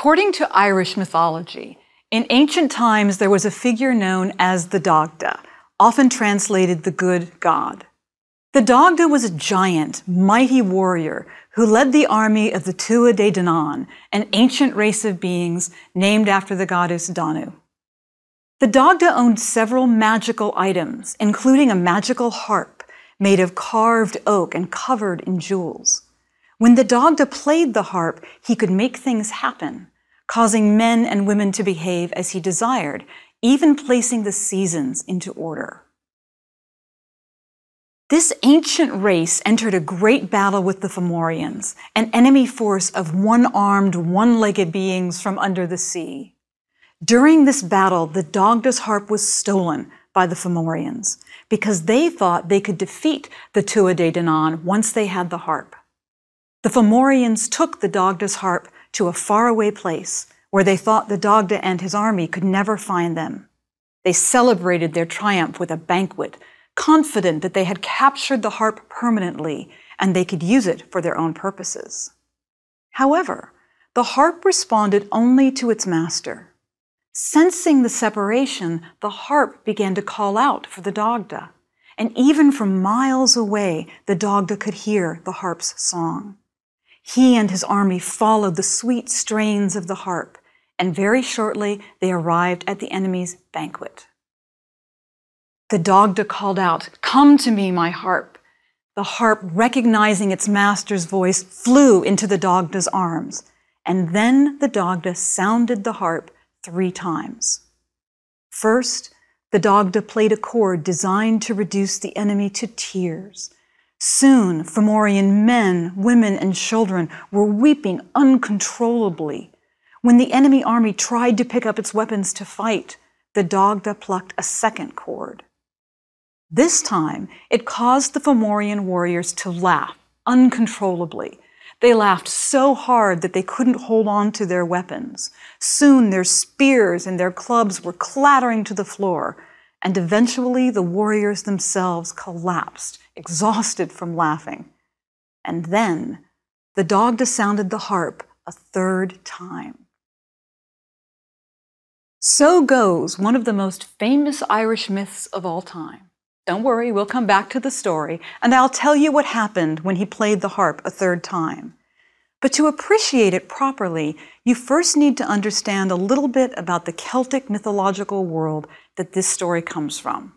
According to Irish mythology, in ancient times there was a figure known as the Dagda, often translated the good god. The Dagda was a giant, mighty warrior who led the army of the Tuatha De Danann, an ancient race of beings named after the goddess Danu. The Dagda owned several magical items, including a magical harp made of carved oak and covered in jewels. When the Dagda played the harp, he could make things happen causing men and women to behave as he desired, even placing the seasons into order. This ancient race entered a great battle with the Fomorians, an enemy force of one armed, one legged beings from under the sea. During this battle, the Dogda's harp was stolen by the Fomorians because they thought they could defeat the Tuatha De Danann once they had the harp. The Fomorians took the Dogda's harp to a faraway place where they thought the dogda and his army could never find them. They celebrated their triumph with a banquet, confident that they had captured the harp permanently and they could use it for their own purposes. However, the harp responded only to its master. Sensing the separation, the harp began to call out for the dogda, and even from miles away, the dogda could hear the harp's song. He and his army followed the sweet strains of the harp, and very shortly they arrived at the enemy's banquet. The Dogda called out, Come to me, my harp. The harp, recognizing its master's voice, flew into the Dogda's arms, and then the Dogda sounded the harp three times. First, the Dogda played a chord designed to reduce the enemy to tears Soon, Fomorian men, women, and children were weeping uncontrollably. When the enemy army tried to pick up its weapons to fight, the Dogda plucked a second cord. This time, it caused the Fomorian warriors to laugh uncontrollably. They laughed so hard that they couldn't hold on to their weapons. Soon their spears and their clubs were clattering to the floor and eventually the warriors themselves collapsed, exhausted from laughing. And then the dog sounded the harp a third time. So goes one of the most famous Irish myths of all time. Don't worry, we'll come back to the story, and I'll tell you what happened when he played the harp a third time. But to appreciate it properly, you first need to understand a little bit about the Celtic mythological world that this story comes from.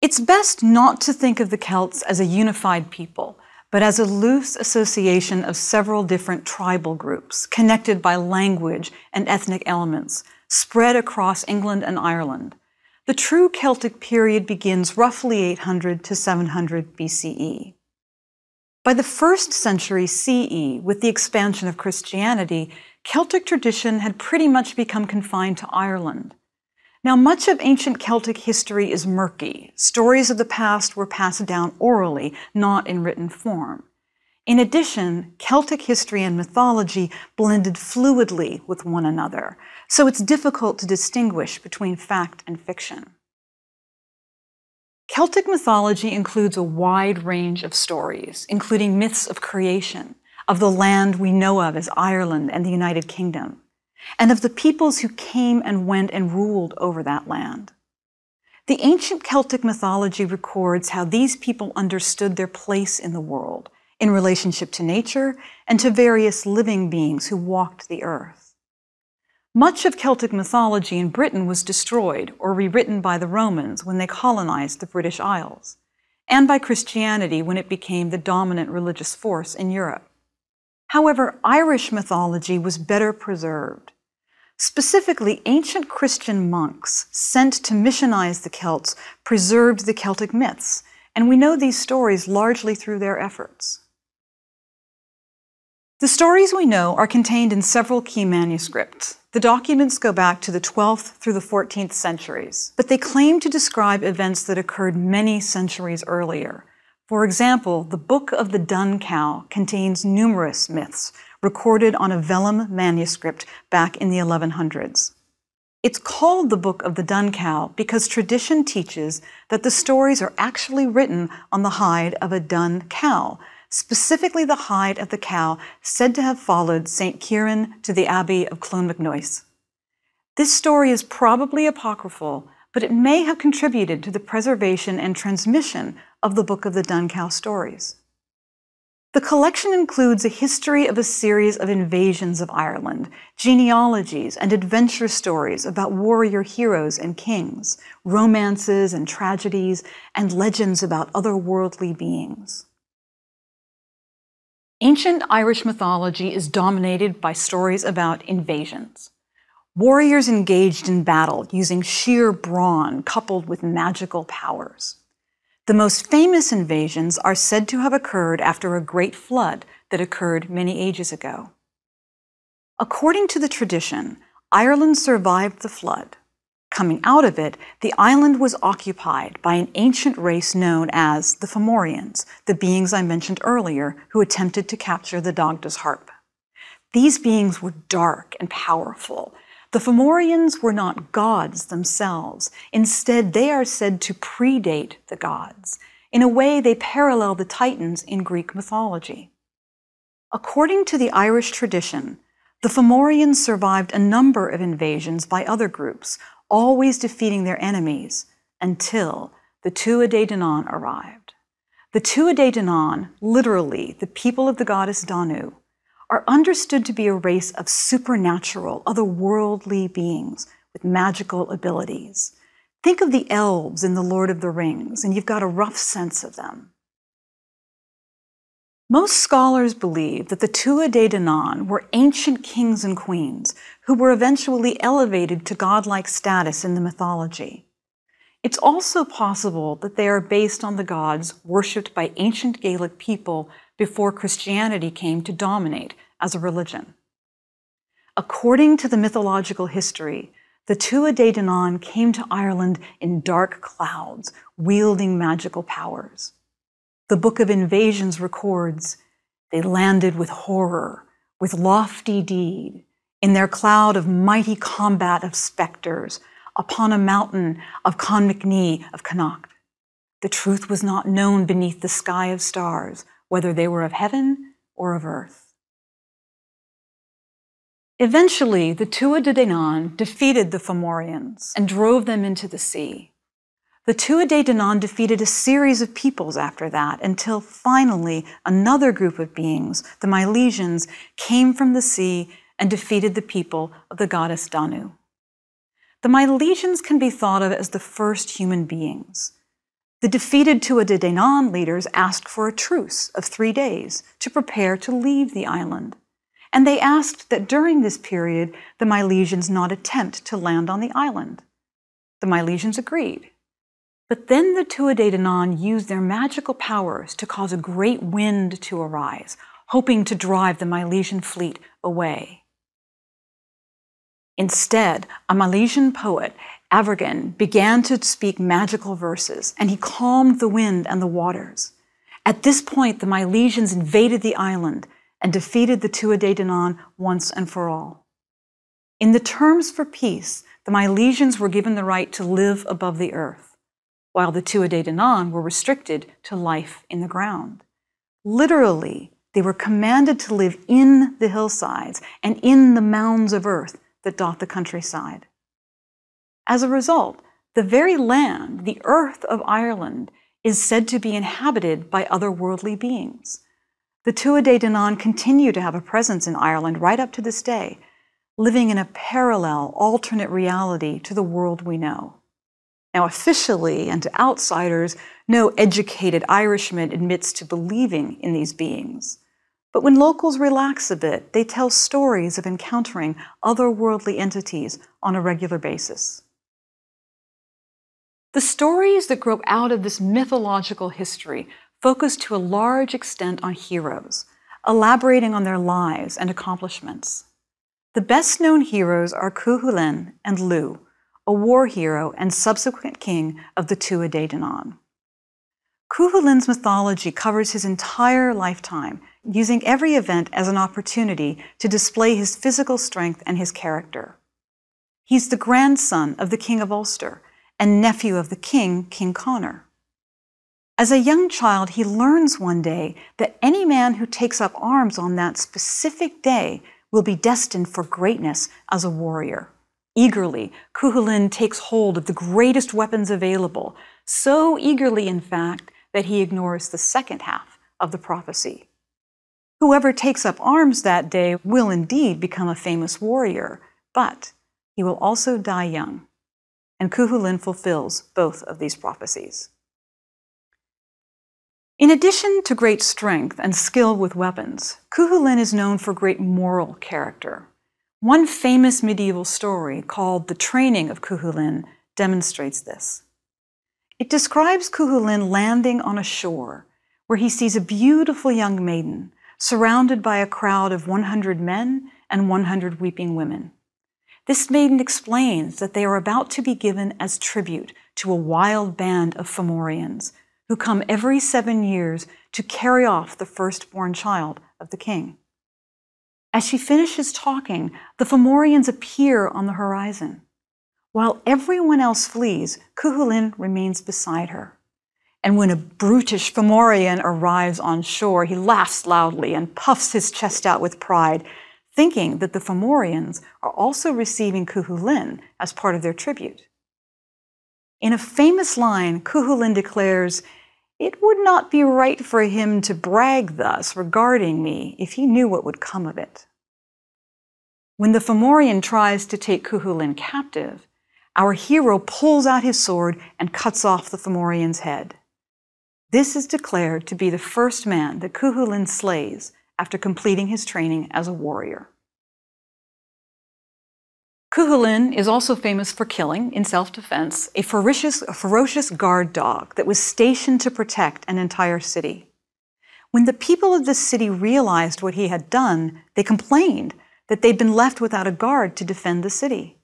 It's best not to think of the Celts as a unified people, but as a loose association of several different tribal groups, connected by language and ethnic elements, spread across England and Ireland. The true Celtic period begins roughly 800 to 700 BCE. By the first century CE, with the expansion of Christianity, Celtic tradition had pretty much become confined to Ireland. Now, much of ancient Celtic history is murky. Stories of the past were passed down orally, not in written form. In addition, Celtic history and mythology blended fluidly with one another, so it's difficult to distinguish between fact and fiction. Celtic mythology includes a wide range of stories, including myths of creation of the land we know of as Ireland and the United Kingdom, and of the peoples who came and went and ruled over that land. The ancient Celtic mythology records how these people understood their place in the world in relationship to nature and to various living beings who walked the earth. Much of Celtic mythology in Britain was destroyed or rewritten by the Romans when they colonized the British Isles, and by Christianity when it became the dominant religious force in Europe. However, Irish mythology was better preserved. Specifically, ancient Christian monks sent to missionize the Celts preserved the Celtic myths, and we know these stories largely through their efforts. The stories we know are contained in several key manuscripts. The documents go back to the 12th through the 14th centuries, but they claim to describe events that occurred many centuries earlier, for example, the Book of the Dun Cow contains numerous myths recorded on a vellum manuscript back in the 1100s. It's called the Book of the Dun Cow because tradition teaches that the stories are actually written on the hide of a dun cow, specifically the hide of the cow said to have followed St. Kieran to the Abbey of Clonmacnoise. This story is probably apocryphal, but it may have contributed to the preservation and transmission of the Book of the Dun Cow Stories. The collection includes a history of a series of invasions of Ireland, genealogies and adventure stories about warrior heroes and kings, romances and tragedies, and legends about otherworldly beings. Ancient Irish mythology is dominated by stories about invasions. Warriors engaged in battle using sheer brawn coupled with magical powers. The most famous invasions are said to have occurred after a great flood that occurred many ages ago. According to the tradition, Ireland survived the flood. Coming out of it, the island was occupied by an ancient race known as the Fomorians, the beings I mentioned earlier who attempted to capture the Dogda's harp. These beings were dark and powerful, the Fomorians were not gods themselves. Instead, they are said to predate the gods. In a way, they parallel the Titans in Greek mythology. According to the Irish tradition, the Fomorians survived a number of invasions by other groups, always defeating their enemies, until the Tuatha De Danann arrived. The Tuatha De Danann, literally the people of the goddess Danu, are understood to be a race of supernatural, otherworldly beings with magical abilities. Think of the elves in The Lord of the Rings, and you've got a rough sense of them. Most scholars believe that the Tuatha De Danann were ancient kings and queens who were eventually elevated to godlike status in the mythology. It's also possible that they are based on the gods worshipped by ancient Gaelic people before Christianity came to dominate, as a religion. According to the mythological history, the Tuatha De Danann came to Ireland in dark clouds, wielding magical powers. The Book of Invasions records they landed with horror, with lofty deed, in their cloud of mighty combat of specters, upon a mountain of Conmacnee of Connacht. The truth was not known beneath the sky of stars, whether they were of heaven or of earth. Eventually, the tuatha de defeated the Fomorians and drove them into the sea. The tuatha de defeated a series of peoples after that until finally another group of beings, the Milesians, came from the sea and defeated the people of the goddess Danu. The Milesians can be thought of as the first human beings. The defeated tuatha de leaders asked for a truce of three days to prepare to leave the island and they asked that during this period the Milesians not attempt to land on the island. The Milesians agreed. But then the Tuatadanon used their magical powers to cause a great wind to arise, hoping to drive the Milesian fleet away. Instead, a Milesian poet, Avergan, began to speak magical verses, and he calmed the wind and the waters. At this point, the Milesians invaded the island, and defeated the Tuatha-De-Danann once and for all. In the terms for peace, the Milesians were given the right to live above the earth, while the Tuatha-De-Danann were restricted to life in the ground. Literally, they were commanded to live in the hillsides and in the mounds of earth that dot the countryside. As a result, the very land, the earth of Ireland, is said to be inhabited by otherworldly beings. The Tuatha De Danann continue to have a presence in Ireland right up to this day, living in a parallel, alternate reality to the world we know. Now, officially and to outsiders, no educated Irishman admits to believing in these beings. But when locals relax a bit, they tell stories of encountering otherworldly entities on a regular basis. The stories that grow out of this mythological history focused to a large extent on heroes, elaborating on their lives and accomplishments. The best known heroes are Kuhulen and Lu, a war hero and subsequent king of the Tuatha-De-Danann. Kuhulin's mythology covers his entire lifetime, using every event as an opportunity to display his physical strength and his character. He's the grandson of the King of Ulster and nephew of the king, King Conor. As a young child, he learns one day that any man who takes up arms on that specific day will be destined for greatness as a warrior. Eagerly, Cuchulain takes hold of the greatest weapons available, so eagerly, in fact, that he ignores the second half of the prophecy. Whoever takes up arms that day will indeed become a famous warrior, but he will also die young. And Cuchulain fulfills both of these prophecies. In addition to great strength and skill with weapons, Cuchulainn is known for great moral character. One famous medieval story called The Training of Cuchulainn demonstrates this. It describes Cuchulainn landing on a shore where he sees a beautiful young maiden surrounded by a crowd of 100 men and 100 weeping women. This maiden explains that they are about to be given as tribute to a wild band of Fomorians who come every seven years to carry off the firstborn child of the king. As she finishes talking, the Fomorians appear on the horizon. While everyone else flees, Cuchulain remains beside her. And when a brutish Fomorian arrives on shore, he laughs loudly and puffs his chest out with pride, thinking that the Fomorians are also receiving Cuchulain as part of their tribute. In a famous line, Cuchulain declares, it would not be right for him to brag thus regarding me if he knew what would come of it. When the Fomorian tries to take Cuchulain captive, our hero pulls out his sword and cuts off the Fomorian's head. This is declared to be the first man that Cuchulain slays after completing his training as a warrior. Cuchulainn is also famous for killing, in self-defense, a ferocious, a ferocious guard dog that was stationed to protect an entire city. When the people of the city realized what he had done, they complained that they'd been left without a guard to defend the city.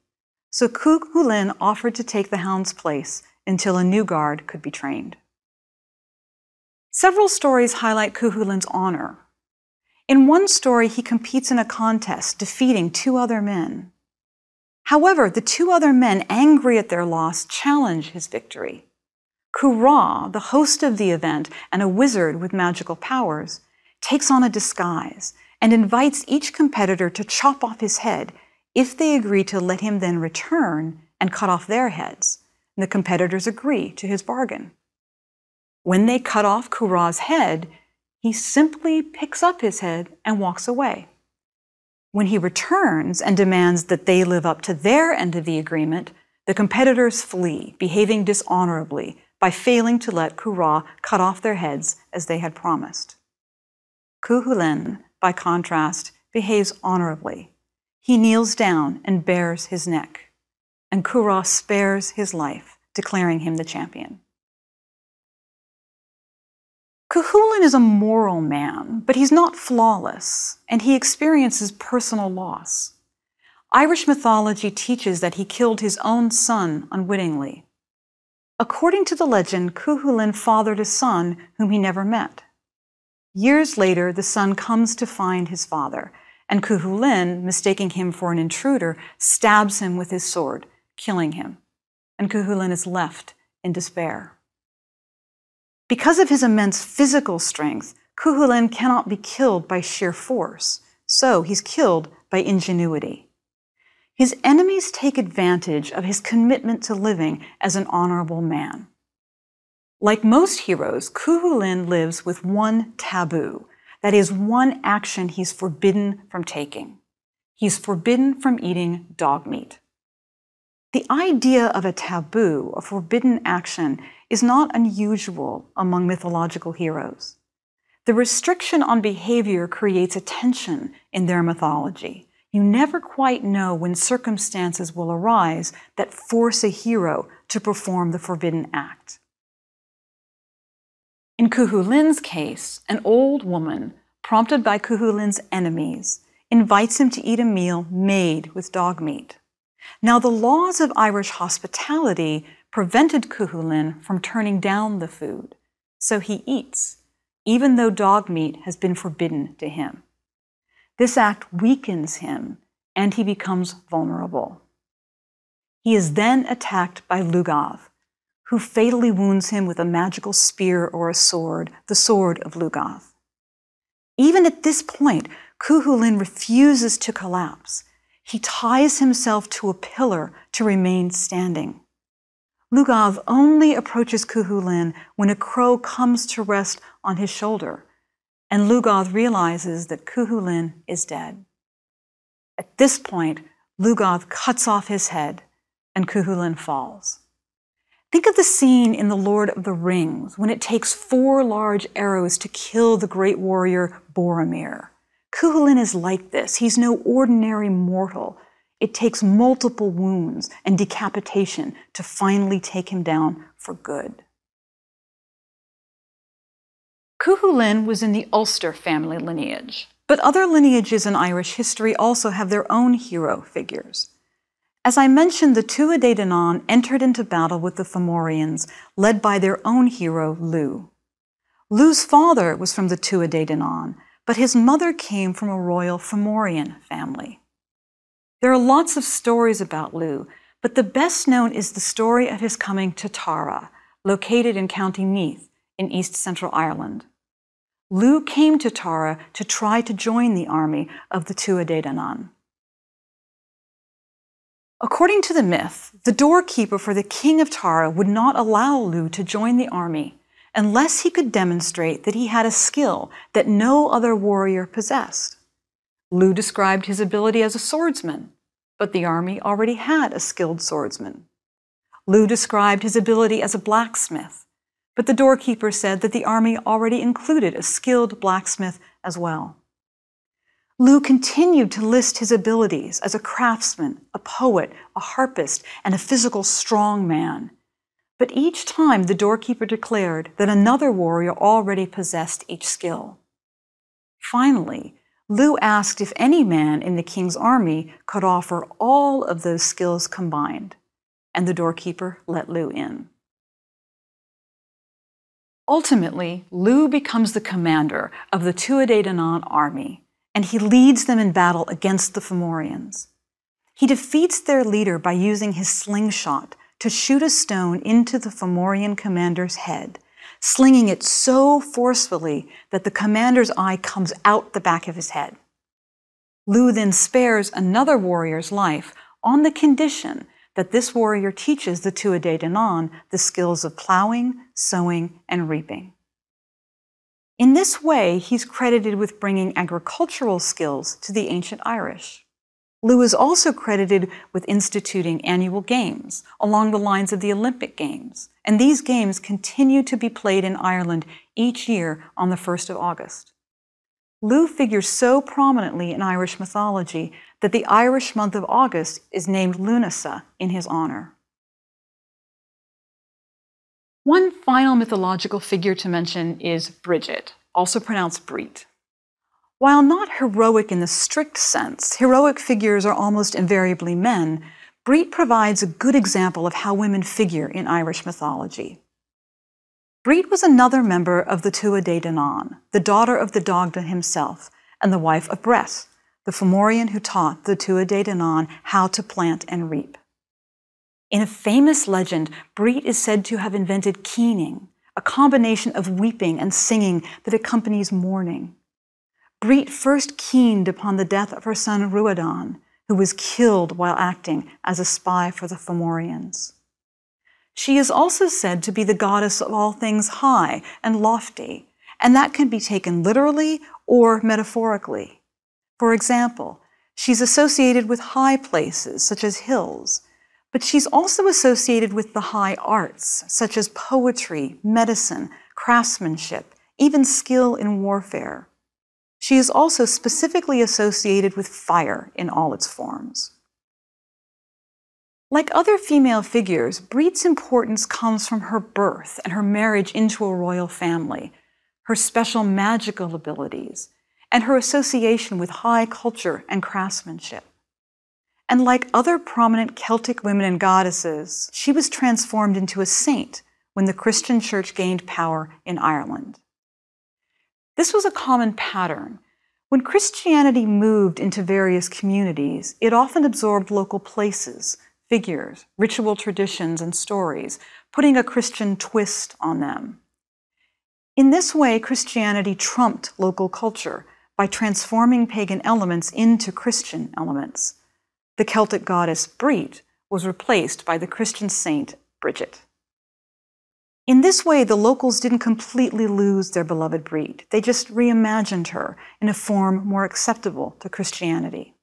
So Kuhulin offered to take the hound's place until a new guard could be trained. Several stories highlight Kuhulin's honor. In one story, he competes in a contest, defeating two other men. However, the two other men, angry at their loss, challenge his victory. Kurah, the host of the event and a wizard with magical powers, takes on a disguise and invites each competitor to chop off his head if they agree to let him then return and cut off their heads. And the competitors agree to his bargain. When they cut off Kurah's head, he simply picks up his head and walks away. When he returns and demands that they live up to their end of the agreement, the competitors flee, behaving dishonorably by failing to let Kura cut off their heads as they had promised. Kuhulun, by contrast, behaves honorably. He kneels down and bares his neck, and Kura spares his life, declaring him the champion. Cuchulain is a moral man, but he's not flawless, and he experiences personal loss. Irish mythology teaches that he killed his own son unwittingly. According to the legend, Cuchulain fathered a son whom he never met. Years later, the son comes to find his father, and Cuchulain, mistaking him for an intruder, stabs him with his sword, killing him. And Cuchulain is left in despair. Because of his immense physical strength, Kuhulen cannot be killed by sheer force, so he's killed by ingenuity. His enemies take advantage of his commitment to living as an honorable man. Like most heroes, Kuhulin lives with one taboo, that is, one action he's forbidden from taking. He's forbidden from eating dog meat. The idea of a taboo, a forbidden action, is not unusual among mythological heroes. The restriction on behavior creates a tension in their mythology. You never quite know when circumstances will arise that force a hero to perform the forbidden act. In Kuhulin's case, an old woman, prompted by Kuhulin's enemies, invites him to eat a meal made with dog meat. Now, the laws of Irish hospitality prevented Kuhulin from turning down the food. So he eats, even though dog meat has been forbidden to him. This act weakens him, and he becomes vulnerable. He is then attacked by Lugav, who fatally wounds him with a magical spear or a sword, the sword of Lugav. Even at this point, Kuhulin refuses to collapse. He ties himself to a pillar to remain standing. Lugov only approaches Kuhulin when a crow comes to rest on his shoulder, and Lugov realizes that Kuhulin is dead. At this point, Lugov cuts off his head, and Kuhulin falls. Think of the scene in The Lord of the Rings when it takes four large arrows to kill the great warrior Boromir. Kuhulin is like this. He's no ordinary mortal it takes multiple wounds and decapitation to finally take him down for good. Cuchulainn was in the Ulster family lineage, but other lineages in Irish history also have their own hero figures. As I mentioned, the Tuatha De Danann entered into battle with the Fomorians, led by their own hero, Lugh. Lugh's father was from the Tuatha De Danann, but his mother came from a royal Fomorian family. There are lots of stories about Lu, but the best known is the story of his coming to Tara, located in County Meath in East Central Ireland. Lu came to Tara to try to join the army of the Tuatha According to the myth, the doorkeeper for the king of Tara would not allow Lu to join the army unless he could demonstrate that he had a skill that no other warrior possessed. Lu described his ability as a swordsman, but the army already had a skilled swordsman. Lu described his ability as a blacksmith, but the doorkeeper said that the army already included a skilled blacksmith as well. Lu continued to list his abilities as a craftsman, a poet, a harpist, and a physical strong man. But each time the doorkeeper declared that another warrior already possessed each skill. Finally, Lu asked if any man in the king's army could offer all of those skills combined, and the doorkeeper let Lu in. Ultimately, Lu becomes the commander of the tuatha army, and he leads them in battle against the Fomorians. He defeats their leader by using his slingshot to shoot a stone into the Fomorian commander's head slinging it so forcefully that the commander's eye comes out the back of his head. Lu then spares another warrior's life on the condition that this warrior teaches the Tuatha De Danann the skills of plowing, sowing, and reaping. In this way, he's credited with bringing agricultural skills to the ancient Irish. Liu is also credited with instituting annual games along the lines of the Olympic Games, and these games continue to be played in Ireland each year on the 1st of August. Liu figures so prominently in Irish mythology that the Irish month of August is named Lunasa in his honor. One final mythological figure to mention is Bridget, also pronounced Breet. While not heroic in the strict sense, heroic figures are almost invariably men, Brete provides a good example of how women figure in Irish mythology. Brete was another member of the Tuatha De Danann, the daughter of the Dogda himself, and the wife of Bres, the Fomorian who taught the Tuatha De Danann how to plant and reap. In a famous legend, Brete is said to have invented keening, a combination of weeping and singing that accompanies mourning. Greet first keened upon the death of her son Ruadon, who was killed while acting as a spy for the Fomorians. She is also said to be the goddess of all things high and lofty, and that can be taken literally or metaphorically. For example, she's associated with high places, such as hills, but she's also associated with the high arts, such as poetry, medicine, craftsmanship, even skill in warfare. She is also specifically associated with fire in all its forms. Like other female figures, Breed's importance comes from her birth and her marriage into a royal family, her special magical abilities, and her association with high culture and craftsmanship. And like other prominent Celtic women and goddesses, she was transformed into a saint when the Christian church gained power in Ireland. This was a common pattern. When Christianity moved into various communities, it often absorbed local places, figures, ritual traditions, and stories, putting a Christian twist on them. In this way, Christianity trumped local culture by transforming pagan elements into Christian elements. The Celtic goddess Brit was replaced by the Christian saint Bridget. In this way, the locals didn't completely lose their beloved breed. They just reimagined her in a form more acceptable to Christianity.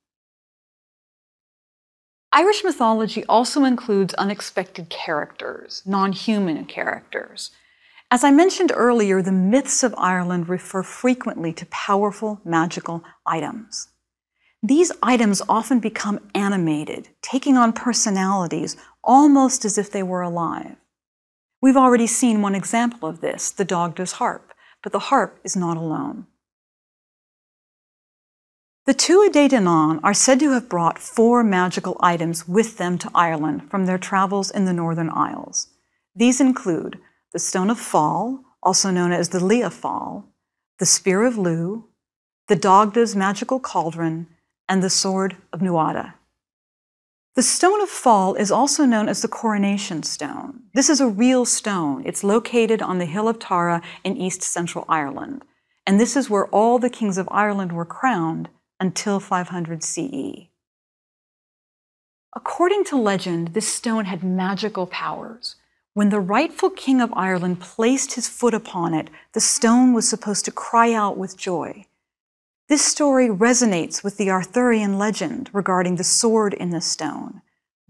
Irish mythology also includes unexpected characters, non human characters. As I mentioned earlier, the myths of Ireland refer frequently to powerful magical items. These items often become animated, taking on personalities almost as if they were alive. We've already seen one example of this, the Dogda's harp, but the harp is not alone. The Tuatha-De-Danann are said to have brought four magical items with them to Ireland from their travels in the Northern Isles. These include the Stone of Fall, also known as the Lea Fall, the Spear of Lu, the Dogda's magical cauldron, and the Sword of Nuada. The Stone of Fall is also known as the Coronation Stone. This is a real stone. It's located on the Hill of Tara in east central Ireland. And this is where all the kings of Ireland were crowned until 500 CE. According to legend, this stone had magical powers. When the rightful king of Ireland placed his foot upon it, the stone was supposed to cry out with joy. This story resonates with the Arthurian legend regarding the sword in the stone.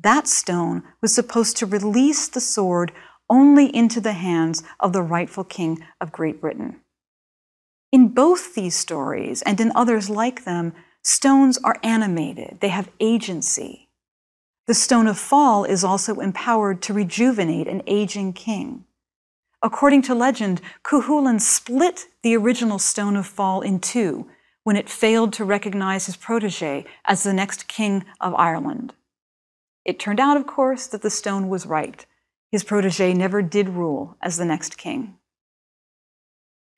That stone was supposed to release the sword only into the hands of the rightful king of Great Britain. In both these stories and in others like them, stones are animated, they have agency. The stone of fall is also empowered to rejuvenate an aging king. According to legend, Cuchulain split the original stone of fall in two when it failed to recognize his protege as the next king of Ireland. It turned out, of course, that the stone was right. His protege never did rule as the next king.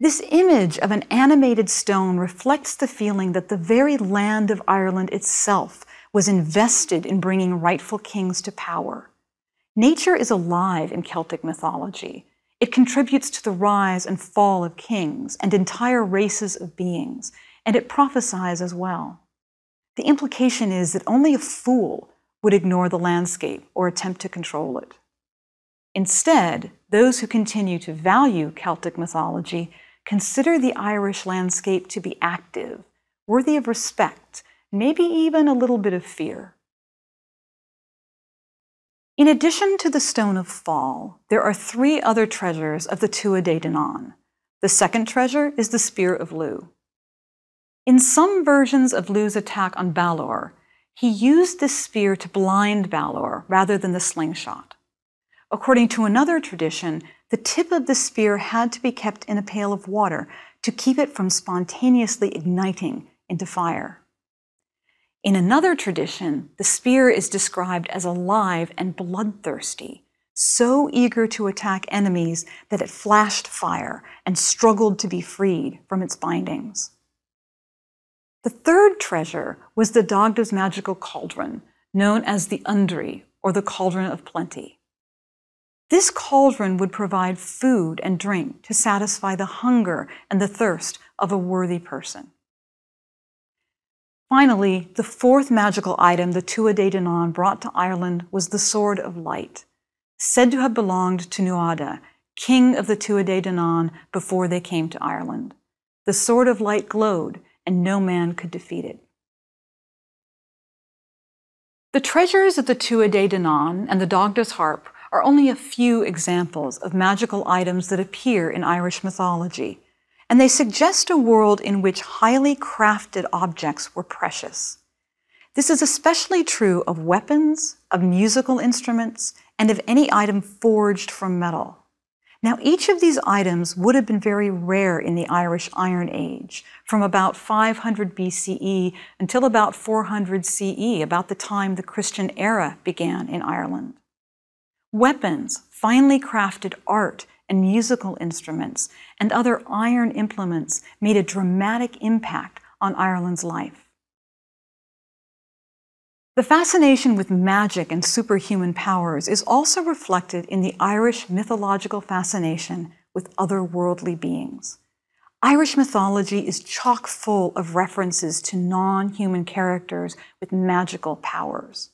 This image of an animated stone reflects the feeling that the very land of Ireland itself was invested in bringing rightful kings to power. Nature is alive in Celtic mythology. It contributes to the rise and fall of kings and entire races of beings, and it prophesies as well. The implication is that only a fool would ignore the landscape or attempt to control it. Instead, those who continue to value Celtic mythology consider the Irish landscape to be active, worthy of respect, maybe even a little bit of fear. In addition to the Stone of Fall, there are three other treasures of the Tuatha De Danann. The second treasure is the Spear of Lu. In some versions of Lu's attack on Balor, he used this spear to blind Balor rather than the slingshot. According to another tradition, the tip of the spear had to be kept in a pail of water to keep it from spontaneously igniting into fire. In another tradition, the spear is described as alive and bloodthirsty, so eager to attack enemies that it flashed fire and struggled to be freed from its bindings. The third treasure was the Dagda's magical cauldron, known as the Undri, or the Cauldron of Plenty. This cauldron would provide food and drink to satisfy the hunger and the thirst of a worthy person. Finally, the fourth magical item the Tuatha De Danann brought to Ireland was the Sword of Light, said to have belonged to Nuada, king of the Tuatha De Danann, before they came to Ireland. The Sword of Light glowed, and no man could defeat it. The treasures of the Tuatha De Danann and the Dogda's harp are only a few examples of magical items that appear in Irish mythology, and they suggest a world in which highly crafted objects were precious. This is especially true of weapons, of musical instruments, and of any item forged from metal. Now, each of these items would have been very rare in the Irish Iron Age, from about 500 BCE until about 400 CE, about the time the Christian era began in Ireland. Weapons, finely crafted art, and musical instruments, and other iron implements made a dramatic impact on Ireland's life. The fascination with magic and superhuman powers is also reflected in the Irish mythological fascination with otherworldly beings. Irish mythology is chock full of references to non human characters with magical powers.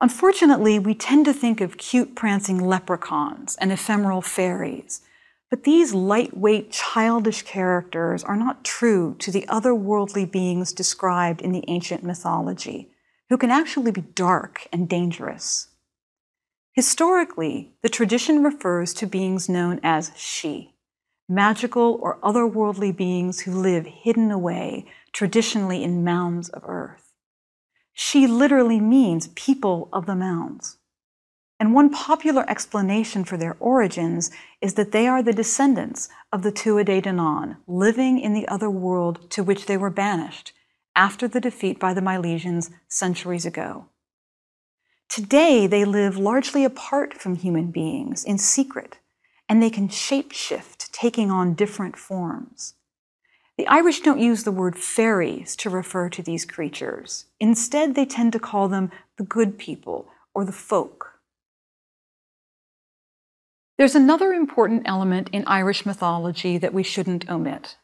Unfortunately, we tend to think of cute prancing leprechauns and ephemeral fairies, but these lightweight, childish characters are not true to the otherworldly beings described in the ancient mythology who can actually be dark and dangerous. Historically, the tradition refers to beings known as she, magical or otherworldly beings who live hidden away, traditionally in mounds of earth. She literally means people of the mounds. And one popular explanation for their origins is that they are the descendants of the Tuatha De Danann, living in the other world to which they were banished after the defeat by the Milesians centuries ago. Today, they live largely apart from human beings in secret, and they can shapeshift, taking on different forms. The Irish don't use the word fairies to refer to these creatures. Instead, they tend to call them the good people or the folk. There's another important element in Irish mythology that we shouldn't omit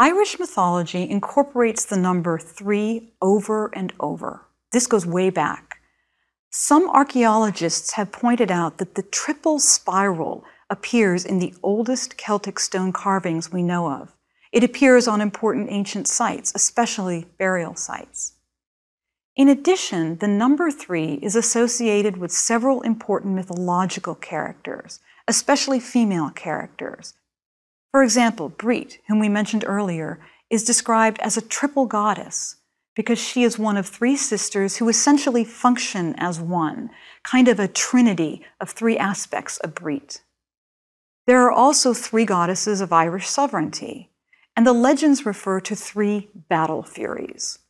Irish mythology incorporates the number three over and over. This goes way back. Some archaeologists have pointed out that the triple spiral appears in the oldest Celtic stone carvings we know of. It appears on important ancient sites, especially burial sites. In addition, the number three is associated with several important mythological characters, especially female characters, for example, Brit, whom we mentioned earlier, is described as a triple goddess because she is one of three sisters who essentially function as one, kind of a trinity of three aspects of Brit. There are also three goddesses of Irish sovereignty, and the legends refer to three battle furies.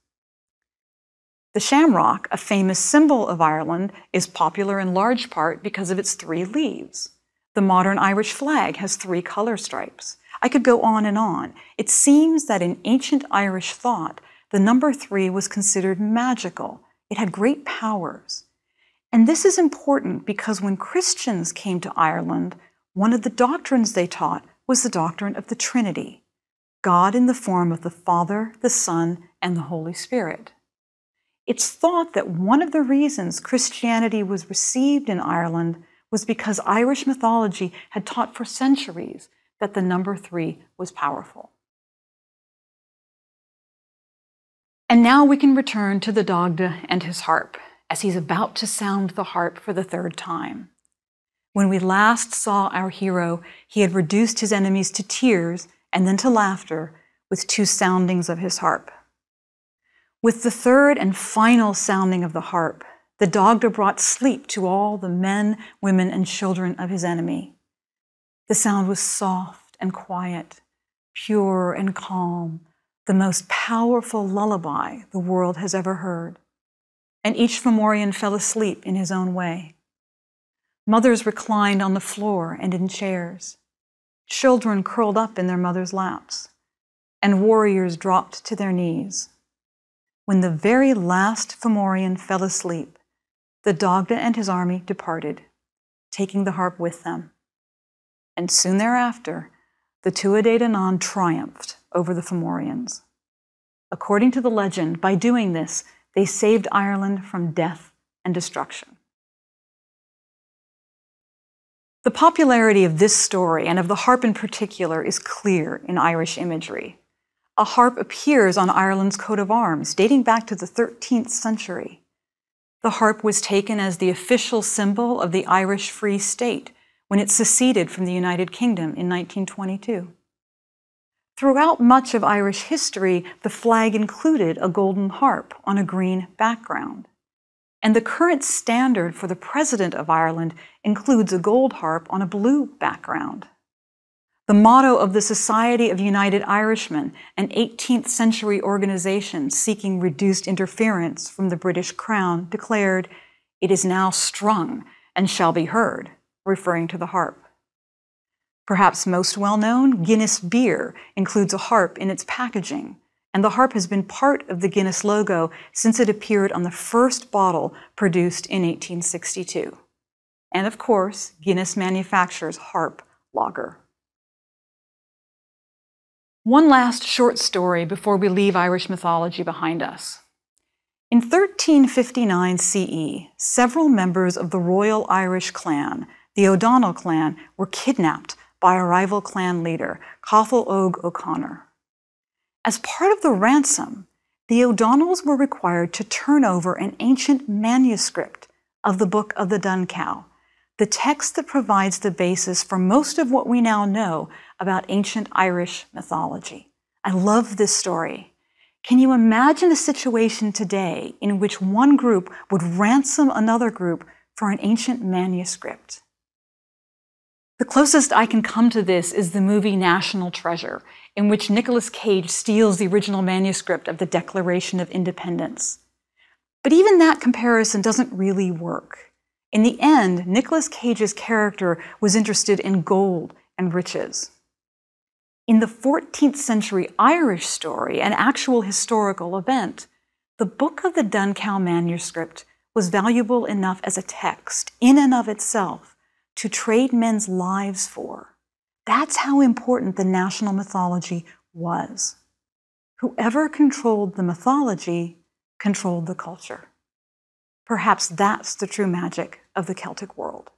The shamrock, a famous symbol of Ireland, is popular in large part because of its three leaves. The modern Irish flag has three color stripes. I could go on and on. It seems that in ancient Irish thought, the number three was considered magical. It had great powers. And this is important because when Christians came to Ireland, one of the doctrines they taught was the doctrine of the Trinity God in the form of the Father, the Son, and the Holy Spirit. It's thought that one of the reasons Christianity was received in Ireland was because Irish mythology had taught for centuries that the number three was powerful. And now we can return to the dogda and his harp, as he's about to sound the harp for the third time. When we last saw our hero, he had reduced his enemies to tears and then to laughter with two soundings of his harp. With the third and final sounding of the harp, the dogda brought sleep to all the men, women, and children of his enemy. The sound was soft and quiet, pure and calm, the most powerful lullaby the world has ever heard. And each Fomorian fell asleep in his own way. Mothers reclined on the floor and in chairs. Children curled up in their mothers' laps, and warriors dropped to their knees. When the very last Fomorian fell asleep, the Dogda and his army departed, taking the harp with them. And soon thereafter, the Tuatha triumphed over the Fomorians. According to the legend, by doing this, they saved Ireland from death and destruction. The popularity of this story, and of the harp in particular, is clear in Irish imagery. A harp appears on Ireland's coat of arms, dating back to the 13th century. The harp was taken as the official symbol of the Irish Free State when it seceded from the United Kingdom in 1922. Throughout much of Irish history, the flag included a golden harp on a green background. And the current standard for the President of Ireland includes a gold harp on a blue background. The motto of the Society of United Irishmen, an 18th century organization seeking reduced interference from the British Crown, declared, It is now strung and shall be heard, referring to the harp. Perhaps most well known, Guinness beer includes a harp in its packaging, and the harp has been part of the Guinness logo since it appeared on the first bottle produced in 1862. And of course, Guinness manufactures harp lager. One last short story before we leave Irish mythology behind us. In 1359 CE, several members of the royal Irish clan, the O'Donnell clan, were kidnapped by a rival clan leader, Cothel Og O'Connor. As part of the ransom, the O'Donnells were required to turn over an ancient manuscript of the Book of the Dun Cow the text that provides the basis for most of what we now know about ancient Irish mythology. I love this story. Can you imagine a situation today in which one group would ransom another group for an ancient manuscript? The closest I can come to this is the movie National Treasure, in which Nicolas Cage steals the original manuscript of the Declaration of Independence. But even that comparison doesn't really work. In the end, Nicolas Cage's character was interested in gold and riches. In the 14th century Irish story, an actual historical event, the Book of the Duncow manuscript was valuable enough as a text, in and of itself, to trade men's lives for. That's how important the national mythology was. Whoever controlled the mythology controlled the culture. Perhaps that's the true magic of the Celtic world.